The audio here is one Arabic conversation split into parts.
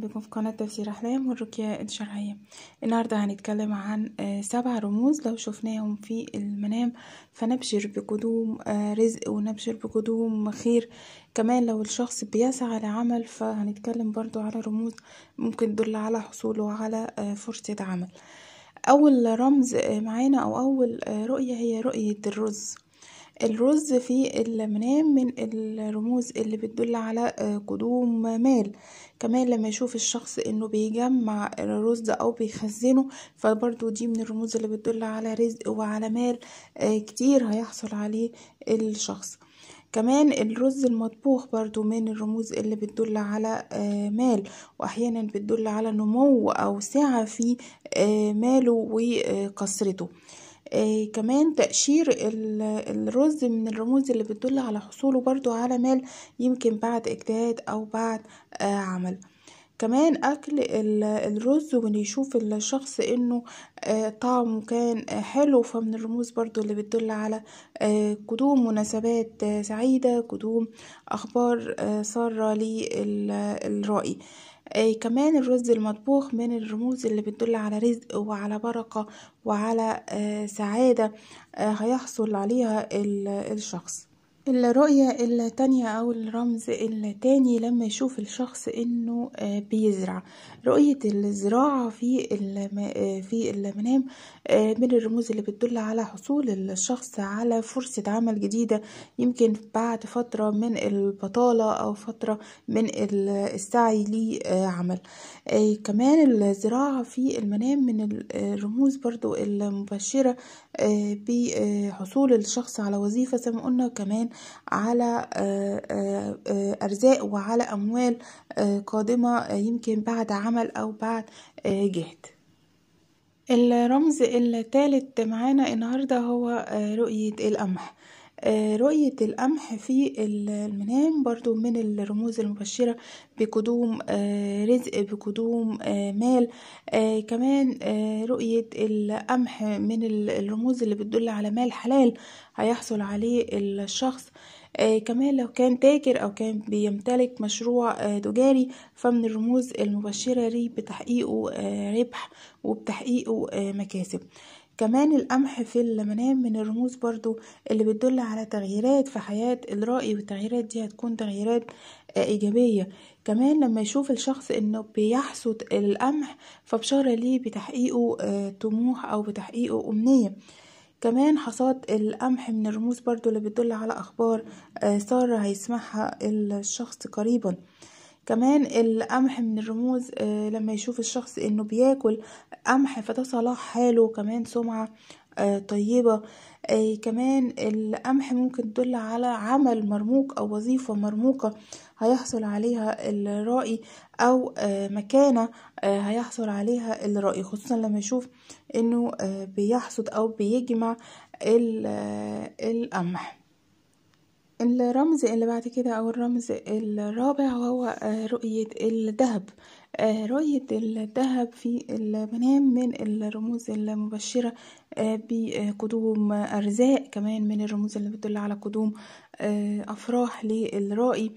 بكم في قناة تفسير أحلام والرقية الشرعية النهاردة هنتكلم عن آه، سبع رموز لو شفناهم في المنام فنبشر بقدوم آه، رزق ونبشر بقدوم خير كمان لو الشخص بيسعى لعمل فهنتكلم برضو على رموز ممكن تدل على حصوله على آه، فرصة عمل أول رمز معانا أو أول رؤية هي رؤية الرز الرز في المنام من الرموز اللي بتدل على آه، قدوم مال كمان لما يشوف الشخص انه بيجمع الرز او بيخزنه فبرضو دي من الرموز اللي بتدل على رزق وعلى مال آه، كتير هيحصل عليه الشخص كمان الرز المطبوخ برضو من الرموز اللي بتدل على آه، مال واحيانا بتدل على نمو او سعة في ماله وكسرته آه كمان تأشير الرز من الرموز اللي بتدل على حصوله برضو على مال يمكن بعد اجتهاد أو بعد آه عمل كمان أكل الرز وإن يشوف الشخص إنه آه طعمه كان آه، حلو فمن الرموز برضو اللي بتدل على آه قدوم مناسبات آه سعيدة قدوم أخبار آه، سارة للرائي آه كمان الرز المطبوخ من الرموز اللي بتدل على رزق وعلى بركة وعلى آه سعادة آه هيحصل عليها الشخص الرؤية التانية أو الرمز التاني لما يشوف الشخص إنه آه، بيزرع رؤية الزراعة في آه، في المنام آه، من الرموز اللي بتدل على حصول الشخص على فرصة عمل جديدة يمكن بعد فترة من البطالة أو فترة من السعي لعمل كمان الزراعة في المنام من الرموز برضو المبشرة بحصول الشخص على وظيفة زي ما قلنا كمان على آه، آه، آه، أرزاق وعلى أموال قادمة يمكن بعد عمل أو بعد جهد الرمز الثالث معانا النهاردة هو رؤية القمح آه، رؤية القمح في المنام برضو من الرموز المبشرة بقدوم آه، رزق بقدوم آه، مال كمان رؤية القمح من الرموز اللي بتدل على مال حلال هيحصل عليه الشخص آه كمان لو كان تاجر أو كان بيمتلك مشروع آه تجاري فمن الرموز المبشرة ليه بتحقيقه آه ربح وبتحقيقه مكاسب كمان القمح في المنام من الرموز برضو اللي بتدل على تغييرات في حياة الرأي والتغييرات دي هتكون تغييرات آه، إيجابية كمان لما يشوف الشخص إنه بيحصد القمح فبشارة ليه بتحقيقه آه، طموح أو بتحقيقه أمنية كمان حصاد القمح من الرموز برضو اللي بتدل على أخبار آه، سارة هيسمعها الشخص قريبا كمان القمح من الرموز لما يشوف الشخص انه بياكل قمح فده صلاح حاله كمان سمعة آه، طيبة آه، كمان القمح ممكن تدل على عمل مرموق أو وظيفة مرموقة هيحصل عليها الرائي أو آه، مكانة هيحصل عليها الرائي خصوصا لما يشوف أنه بيحصد أو بيجمع القمح الرمز اللي بعد كده او الرمز الرابع هو آه، رؤية الذهب آه، رؤية الذهب في المنام من الرموز المبشرة آه، بقدوم أرزاق كمان من الرموز اللي بتدل على قدوم أفراح للرائي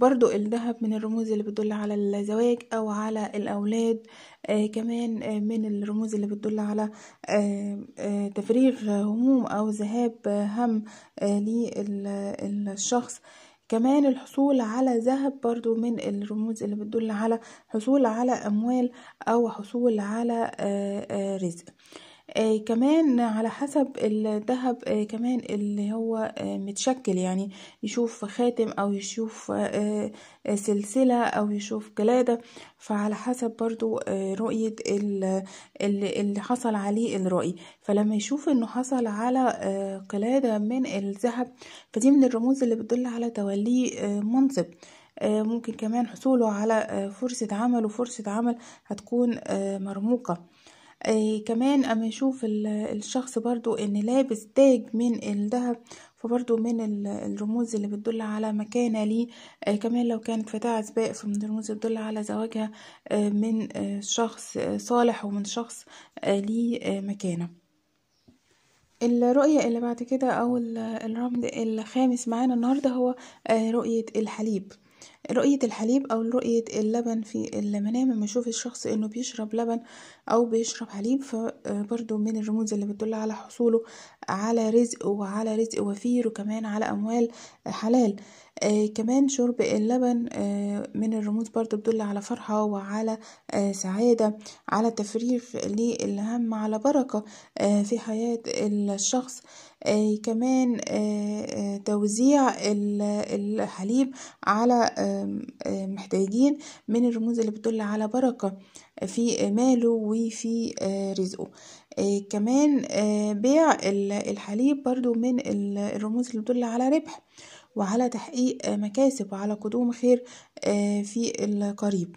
برضو الذهب من الرموز اللي بتدل على الزواج او على الاولاد آه كمان آه من الرموز اللي بتدل على آه, آه، تفريغ هموم او ذهاب هم آه، للشخص كمان الحصول على ذهب برضو من الرموز اللي بتدل على حصول على اموال او حصول على آه، رزق آه كمان على حسب الذهب آه كمان اللي هو آه متشكل يعني يشوف خاتم او يشوف آه، آه، سلسلة او يشوف جلادة فعلى حسب برضو آه، رؤية اللي حصل عليه الرأي فلما يشوف انه حصل على قلادة من الذهب فدي من الرموز اللي بتدل على توليه منصب ممكن كمان حصوله على فرصة عمل وفرصة عمل هتكون مرموقة آه كمان اما يشوف الشخص برضو ان لابس تاج من الذهب فبرضو من الرموز اللي بتدل على مكانة ليه آه كمان لو كانت فتاة عزباء فمن الرموز بتدل على زواجها آه من آه شخص آه، صالح ومن شخص آه ليه آه مكانه الرؤية اللي بعد كده أو الرمز الخامس معانا النهاردة هو آه، رؤية الحليب رؤية الحليب أو رؤية اللبن في المنام لما يشوف الشخص إنه بيشرب لبن أو بيشرب حليب فبرضو من الرموز اللي بتدل على حصوله على رزق وعلى رزق وفير وكمان على أموال حلال آه كمان شرب اللبن آه من الرموز برضو بتدل على فرحة وعلى آه سعادة على تفريغ للهم على بركة آه في حياة الشخص آه كمان آه, آه، توزيع الحليب على آه محتاجين من الرموز اللي بتدل على بركة في ماله وفي آه، رزقه آه، كمان آه، بيع الحليب برضو من الرموز اللي بتدل على ربح وعلى تحقيق مكاسب وعلى قدوم خير في القريب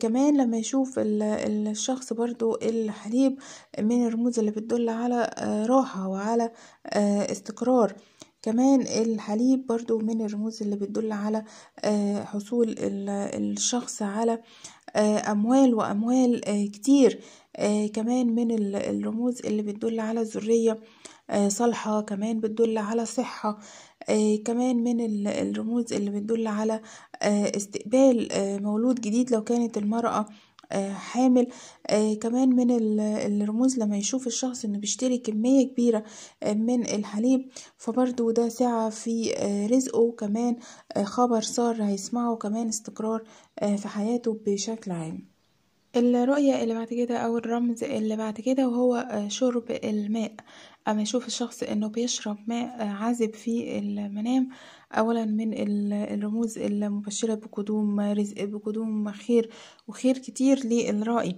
كمان لما يشوف الشخص برضو الحليب من الرموز اللي بتدل على راحة وعلى استقرار كمان الحليب برضو من الرموز اللي بتدل على آه، حصول الشخص على آه، أموال وأموال آه، كتير كمان من الرموز اللي بتدل على ذرية صالحة كمان بتدل على صحة كمان من الرموز اللي بتدل على استقبال مولود جديد لو كانت المرأة آه، حامل آه، كمان من الرموز لما يشوف الشخص انه بيشتري كمية كبيرة آه، من الحليب فبرضو ده سعة في رزقه كمان خبر سار هيسمعه كمان استقرار في حياته بشكل عام الرؤية اللي بعد كده أو الرمز اللي بعد كده وهو آه، شرب الماء أما يشوف الشخص إنه بيشرب ماء آه، عذب في المنام أولا من الرموز المبشرة بقدوم رزق بقدوم خير وخير كتير للرائي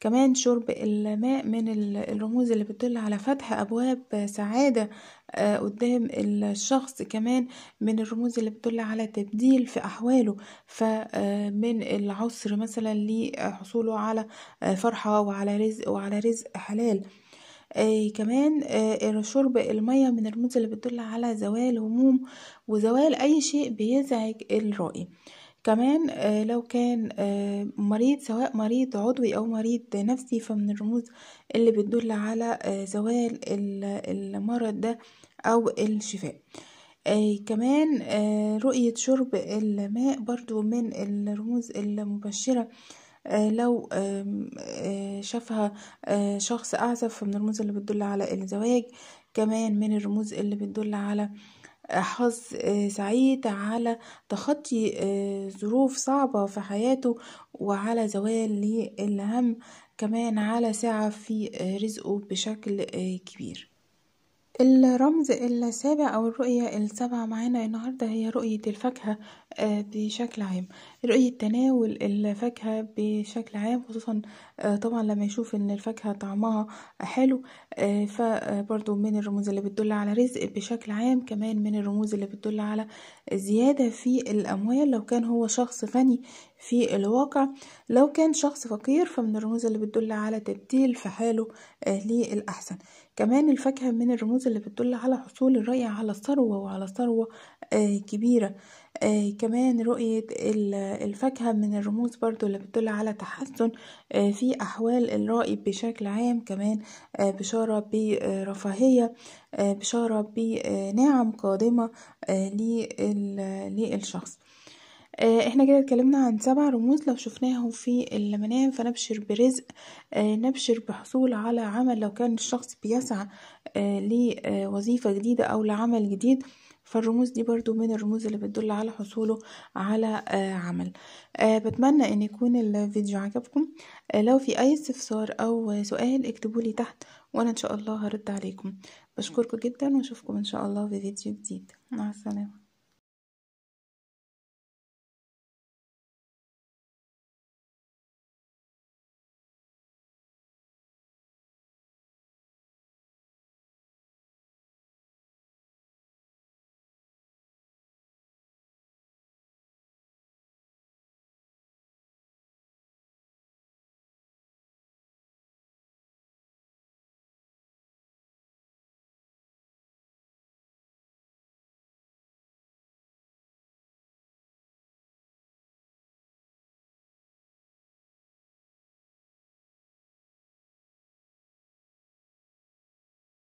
كمان شرب الماء من الرموز اللي بتدل على فتح أبواب سعادة آه، قدام الشخص كمان من الرموز اللي بتدل على تبديل في أحواله فمن آه، العصر مثلا لحصوله على آه، فرحة وعلى رزق وعلى رزق حلال آه كمان آه شرب المية من الرموز اللي بتدل على زوال هموم وزوال أي شيء بيزعج الرائي كمان آه، لو كان آه، مريض سواء مريض عضوي أو مريض نفسي فمن الرموز اللي بتدل على آه، زوال المرض ده أو الشفاء أي كمان رؤية شرب الماء برضو من الرموز المبشرة لو شافها شخص أعزب من الرموز اللي بتدل على الزواج كمان من الرموز اللي بتدل على حظ آه، سعيد على تخطي آه، ظروف صعبة في حياته وعلى زوال للهم كمان على سعة في آه، رزقه بشكل كبير الرمز السابع أو الرؤية السابعة معانا النهاردة هي رؤية الفاكهة آه، بشكل عام رؤية تناول الفاكهة بشكل عام خصوصا آه، طبعا لما يشوف ان الفاكهة طعمها حلو آه، فبرضو من الرموز اللي بتدل على رزق بشكل عام كمان من الرموز اللي بتدل على زيادة في الأموال لو كان هو شخص فني في الواقع لو كان شخص فقير فمن الرموز اللي بتدل على تبديل في حاله آه، للأحسن كمان الفاكهة من الرموز اللي بتدل على حصول الرأي على الثروة وعلى ثروة آه، كبيرة آه كمان رؤية الفاكهة من الرموز برضو اللي بتدل على تحسن آه في أحوال الرائي بشكل عام كمان آه بشارة برفاهية آه، بشارة بنعم قادمة للشخص آه، احنا كده اتكلمنا عن سبع رموز لو شفناهم في المنام فنبشر برزق آه، نبشر بحصول على عمل لو كان الشخص بيسعى آه، لوظيفة جديدة او لعمل جديد فالرموز دي برضو من الرموز اللي بتدل على حصوله على عمل بتمنى ان يكون الفيديو عجبكم لو في اي استفسار او سؤال اكتبولي تحت وانا ان شاء الله هرد عليكم بشكركم جدا واشوفكم ان شاء الله في فيديو جديد مع السلامه